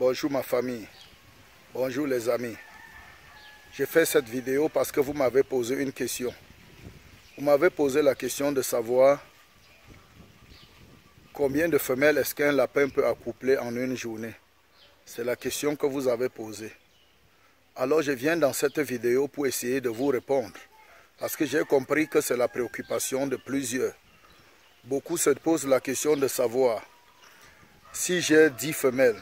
Bonjour ma famille. Bonjour les amis. J'ai fait cette vidéo parce que vous m'avez posé une question. Vous m'avez posé la question de savoir combien de femelles est-ce qu'un lapin peut accoupler en une journée. C'est la question que vous avez posée. Alors je viens dans cette vidéo pour essayer de vous répondre. Parce que j'ai compris que c'est la préoccupation de plusieurs. Beaucoup se posent la question de savoir si j'ai 10 femelles,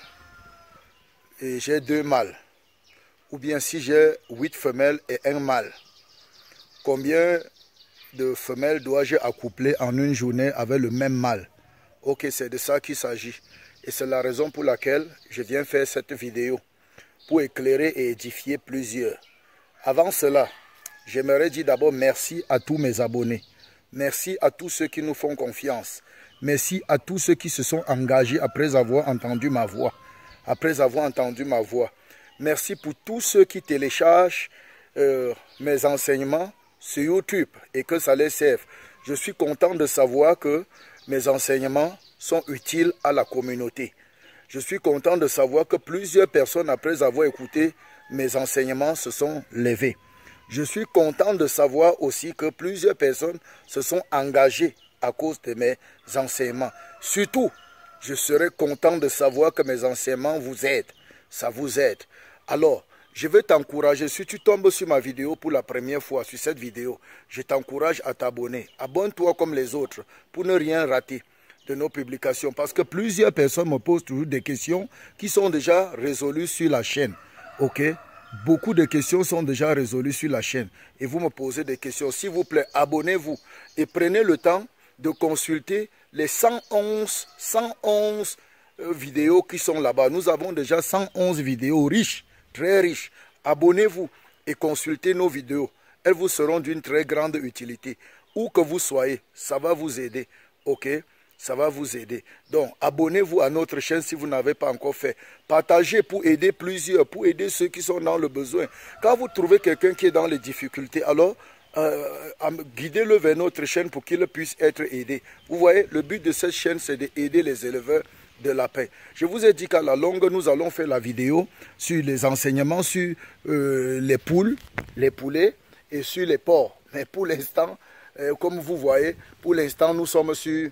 et j'ai deux mâles, ou bien si j'ai huit femelles et un mâle, combien de femelles dois-je accoupler en une journée avec le même mâle Ok, c'est de ça qu'il s'agit. Et c'est la raison pour laquelle je viens faire cette vidéo, pour éclairer et édifier plusieurs. Avant cela, j'aimerais dire d'abord merci à tous mes abonnés. Merci à tous ceux qui nous font confiance. Merci à tous ceux qui se sont engagés après avoir entendu ma voix après avoir entendu ma voix. Merci pour tous ceux qui téléchargent euh, mes enseignements sur YouTube et que ça les serve. Je suis content de savoir que mes enseignements sont utiles à la communauté. Je suis content de savoir que plusieurs personnes, après avoir écouté mes enseignements, se sont levées. Je suis content de savoir aussi que plusieurs personnes se sont engagées à cause de mes enseignements. Surtout je serai content de savoir que mes enseignements vous aident. Ça vous aide. Alors, je vais t'encourager, si tu tombes sur ma vidéo pour la première fois, sur cette vidéo, je t'encourage à t'abonner. Abonne-toi comme les autres pour ne rien rater de nos publications. Parce que plusieurs personnes me posent toujours des questions qui sont déjà résolues sur la chaîne. OK Beaucoup de questions sont déjà résolues sur la chaîne. Et vous me posez des questions. S'il vous plaît, abonnez-vous et prenez le temps de consulter les 111, 111 euh, vidéos qui sont là-bas. Nous avons déjà 111 vidéos riches, très riches. Abonnez-vous et consultez nos vidéos. Elles vous seront d'une très grande utilité. Où que vous soyez, ça va vous aider. OK Ça va vous aider. Donc, abonnez-vous à notre chaîne si vous n'avez pas encore fait. Partagez pour aider plusieurs, pour aider ceux qui sont dans le besoin. Quand vous trouvez quelqu'un qui est dans les difficultés, alors guidez euh, guider le vers notre chaîne pour qu'il puisse être aidé. Vous voyez, le but de cette chaîne, c'est d'aider les éleveurs de lapins. Je vous ai dit qu'à la longue, nous allons faire la vidéo sur les enseignements sur euh, les poules, les poulets et sur les porcs. Mais pour l'instant, euh, comme vous voyez, pour l'instant, nous sommes sur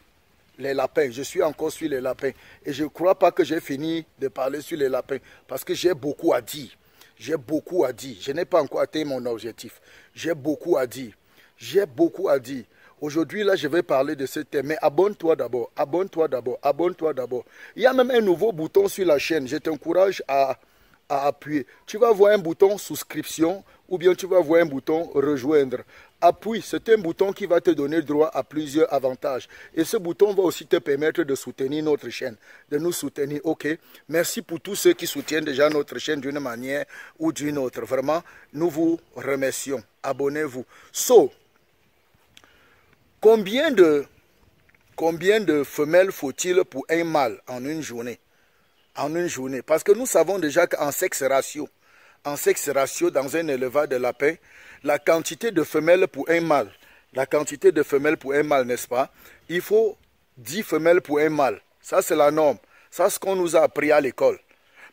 les lapins. Je suis encore sur les lapins. Et je ne crois pas que j'ai fini de parler sur les lapins parce que j'ai beaucoup à dire. J'ai beaucoup à dire. Je n'ai pas encore atteint mon objectif. J'ai beaucoup à dire. J'ai beaucoup à dire. Aujourd'hui, là, je vais parler de ce thème. Mais abonne-toi d'abord, abonne-toi d'abord, abonne-toi d'abord. Il y a même un nouveau bouton sur la chaîne. Je t'encourage à, à appuyer. Tu vas voir un bouton souscription ou bien tu vas voir un bouton rejoindre. Appuie, c'est un bouton qui va te donner droit à plusieurs avantages. Et ce bouton va aussi te permettre de soutenir notre chaîne, de nous soutenir. OK, merci pour tous ceux qui soutiennent déjà notre chaîne d'une manière ou d'une autre. Vraiment, nous vous remercions. Abonnez-vous. So, combien de, combien de femelles faut-il pour un mâle en une journée En une journée. Parce que nous savons déjà qu'en sexe ratio, en sexe ratio dans un élevage de lapin, la quantité de femelles pour un mâle. La quantité de femelles pour un mâle, n'est-ce pas Il faut 10 femelles pour un mâle. Ça, c'est la norme. Ça, c'est ce qu'on nous a appris à l'école.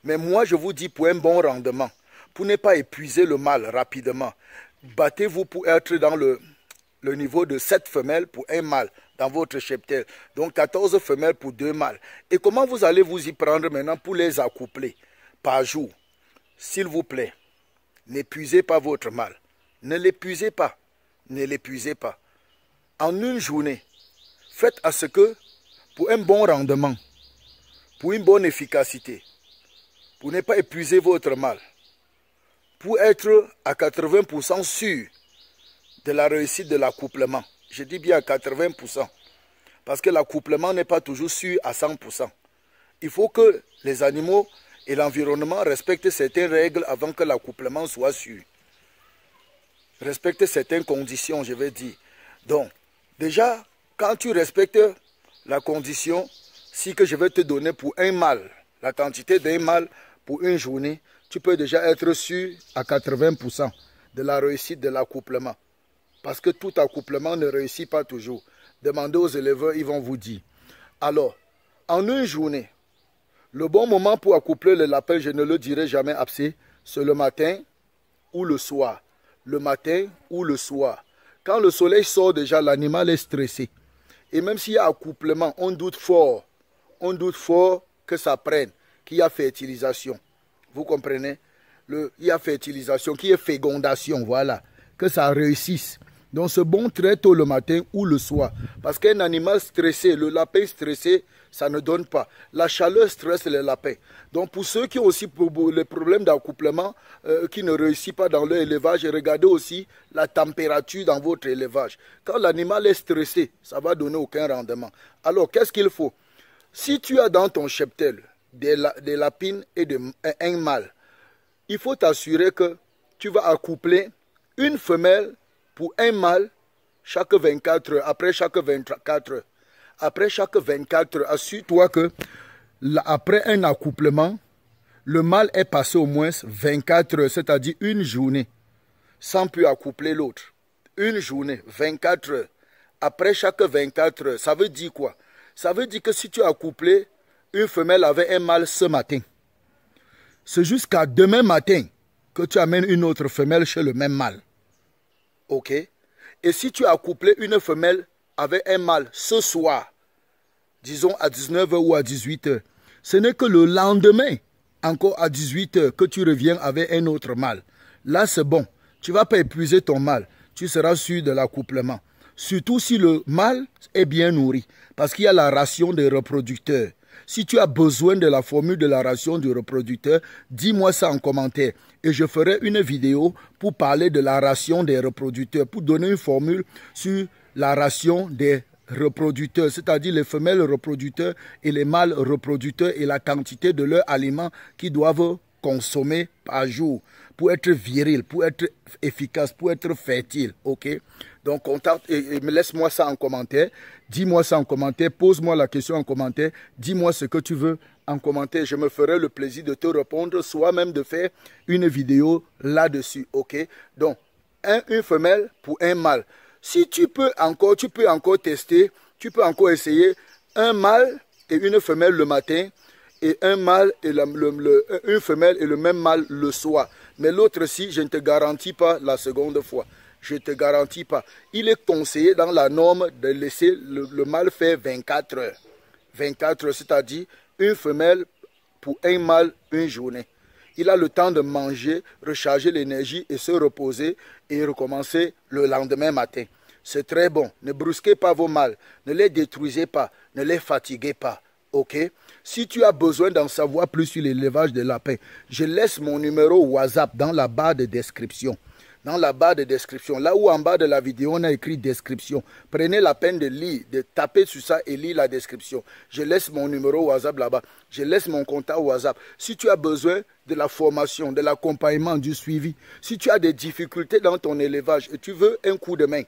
Mais moi, je vous dis pour un bon rendement, pour ne pas épuiser le mâle rapidement, battez-vous pour être dans le, niveau de 7 femelles pour un mâle dans votre cheptel. Donc 14 femelles pour deux mâles. Et comment vous allez vous y prendre maintenant pour les accoupler par jour S'il vous plaît, n'épuisez pas votre mâle. Ne l'épuisez pas. Ne l'épuisez pas. En une journée, faites à ce que, pour un bon rendement, pour une bonne efficacité, pour ne pas épuiser votre mal, pour être à 80% sûr de la réussite de l'accouplement. Je dis bien à 80%, parce que l'accouplement n'est pas toujours sûr à 100%. Il faut que les animaux et l'environnement respectent certaines règles avant que l'accouplement soit sûr respecter certaines conditions, je vais dire. Donc, déjà, quand tu respectes la condition, si que je vais te donner pour un mâle, la quantité d'un mâle pour une journée, tu peux déjà être sûr à 80% de la réussite de l'accouplement. Parce que tout accouplement ne réussit pas toujours. Demandez aux éleveurs, ils vont vous dire. Alors, en une journée, le bon moment pour accoupler le lapin, je ne le dirai jamais absé, c'est le matin ou le soir le matin ou le soir. Quand le soleil sort déjà, l'animal est stressé. Et même s'il y a accouplement, on doute fort, on doute fort que ça prenne, qu'il y a fertilisation. Vous comprenez le, Il y a fertilisation, qu'il y a fécondation, voilà, que ça réussisse. Donc ce bon très tôt le matin ou le soir. Parce qu'un animal stressé, le lapin stressé, ça ne donne pas. La chaleur stresse le lapins. Donc pour ceux qui ont aussi les problèmes d'accouplement, euh, qui ne réussissent pas dans leur élevage, regardez aussi la température dans votre élevage. Quand l'animal est stressé, ça ne va donner aucun rendement. Alors qu'est-ce qu'il faut Si tu as dans ton cheptel des, lapines et de, un mâle, il faut t'assurer que tu vas accoupler une femelle pour un mâle, chaque 24 heures, après chaque 24 heures, après chaque 24 heures, assure-toi que après un accouplement, le mâle est passé au moins 24 heures, c'est-à-dire une journée, sans plus accoupler l'autre. Une journée, 24 heures. Après chaque 24 heures, ça veut dire quoi Ça veut dire que si tu as accouplé, une femelle avait un mâle ce matin, c'est jusqu'à demain matin que tu amènes une autre femelle chez le même mâle. Et si tu as couplé une femelle avec un mâle ce soir, disons à 19h ou à 18h, ce n'est que le lendemain, encore à 18h, que tu reviens avec un autre mâle. Là, c'est bon. Tu ne vas pas épuiser ton mâle. Tu seras sûr de l'accouplement. Surtout si le mâle est bien nourri, parce qu'il y a la ration des reproducteurs. Si tu as besoin de la formule de la ration du reproducteur, dis-moi ça en commentaire et je ferai une vidéo pour parler de la ration des reproducteurs, pour donner une formule sur la ration des reproducteurs, c'est-à-dire les femelles reproducteurs et les mâles reproducteurs et la quantité de leurs aliments qu'ils doivent consommer par jour pour être viril, pour être efficace, pour être fertile. Ok Donc, laisse-moi ça en commentaire. Dis-moi ça en commentaire. Pose-moi la question en commentaire. Dis-moi ce que tu veux en commentaire. Je me ferai le plaisir de te répondre, soit même de faire une vidéo là-dessus. Ok Donc, un, une femelle pour un mâle. Si tu peux encore, tu peux encore tester, tu peux encore essayer un mâle et une femelle le matin et un mâle et une femelle et le même mâle le soir. Mais l'autre si je ne te garantis pas la seconde fois. Je ne te garantis pas. Il est conseillé dans la norme de laisser le, mal mâle faire 24 heures. 24 heures, c'est-à-dire une femelle pour un mâle une journée. Il a le temps de manger, recharger l'énergie et se reposer et recommencer le lendemain matin. C'est très bon. Ne brusquez pas vos mâles, ne les détruisez pas, ne les fatiguez pas. Ok Si tu as besoin d'en savoir plus sur l'élevage de lapins, je laisse mon numéro WhatsApp dans la barre de description. Dans la barre de description, là où en bas de la vidéo on a écrit description, prenez la peine de lire, de taper sur ça et lire la description. Je laisse mon numéro WhatsApp là-bas. Je laisse mon contact WhatsApp. Si tu as besoin de la formation, de l'accompagnement, du suivi, si tu as des difficultés dans ton élevage et tu veux un coup de main,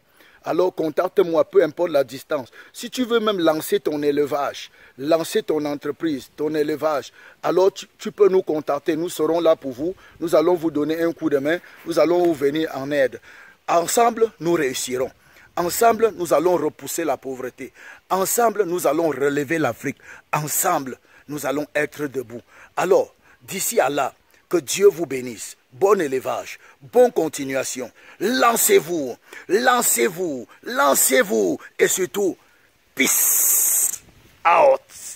alors contacte-moi, peu importe la distance. Si tu veux même lancer ton élevage, lancer ton entreprise, ton élevage, alors tu, peux nous contacter, nous serons là pour vous, nous allons vous donner un coup de main, nous allons vous venir en aide. Ensemble, nous réussirons. Ensemble, nous allons repousser la pauvreté. Ensemble, nous allons relever l'Afrique. Ensemble, nous allons être debout. Alors, d'ici à là, que Dieu vous bénisse. Bon élevage, bonne continuation. Lancez-vous, lancez-vous, lancez-vous. Et surtout, peace out.